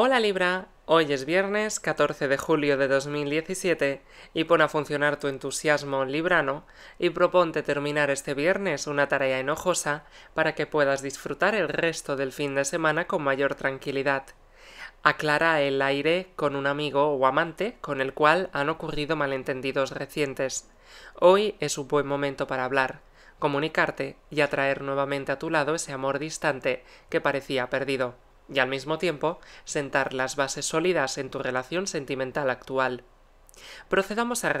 Hola Libra, hoy es viernes 14 de julio de 2017 y pon a funcionar tu entusiasmo librano y proponte terminar este viernes una tarea enojosa para que puedas disfrutar el resto del fin de semana con mayor tranquilidad. Aclara el aire con un amigo o amante con el cual han ocurrido malentendidos recientes. Hoy es un buen momento para hablar, comunicarte y atraer nuevamente a tu lado ese amor distante que parecía perdido y al mismo tiempo sentar las bases sólidas en tu relación sentimental actual. Procedamos a,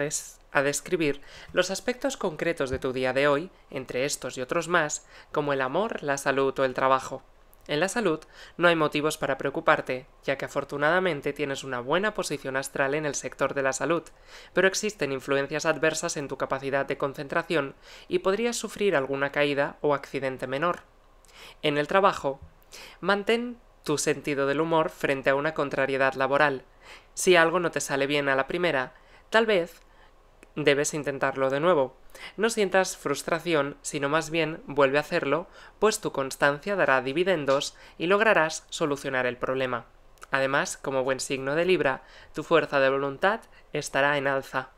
a describir los aspectos concretos de tu día de hoy, entre estos y otros más, como el amor, la salud o el trabajo. En la salud no hay motivos para preocuparte, ya que afortunadamente tienes una buena posición astral en el sector de la salud, pero existen influencias adversas en tu capacidad de concentración y podrías sufrir alguna caída o accidente menor. En el trabajo, mantén tu sentido del humor frente a una contrariedad laboral. Si algo no te sale bien a la primera, tal vez debes intentarlo de nuevo. No sientas frustración, sino más bien vuelve a hacerlo, pues tu constancia dará dividendos y lograrás solucionar el problema. Además, como buen signo de Libra, tu fuerza de voluntad estará en alza.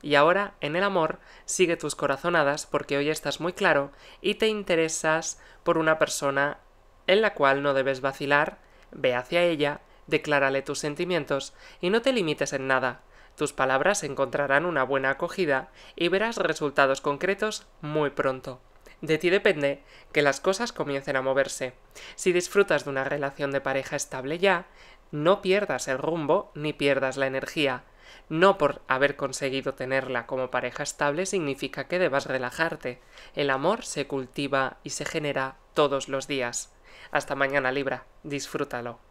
Y ahora, en el amor, sigue tus corazonadas porque hoy estás muy claro y te interesas por una persona en la cual no debes vacilar, ve hacia ella, declárale tus sentimientos y no te limites en nada. Tus palabras encontrarán una buena acogida y verás resultados concretos muy pronto. De ti depende que las cosas comiencen a moverse. Si disfrutas de una relación de pareja estable ya, no pierdas el rumbo ni pierdas la energía. No por haber conseguido tenerla como pareja estable significa que debas relajarte. El amor se cultiva y se genera todos los días. Hasta mañana Libra, disfrútalo.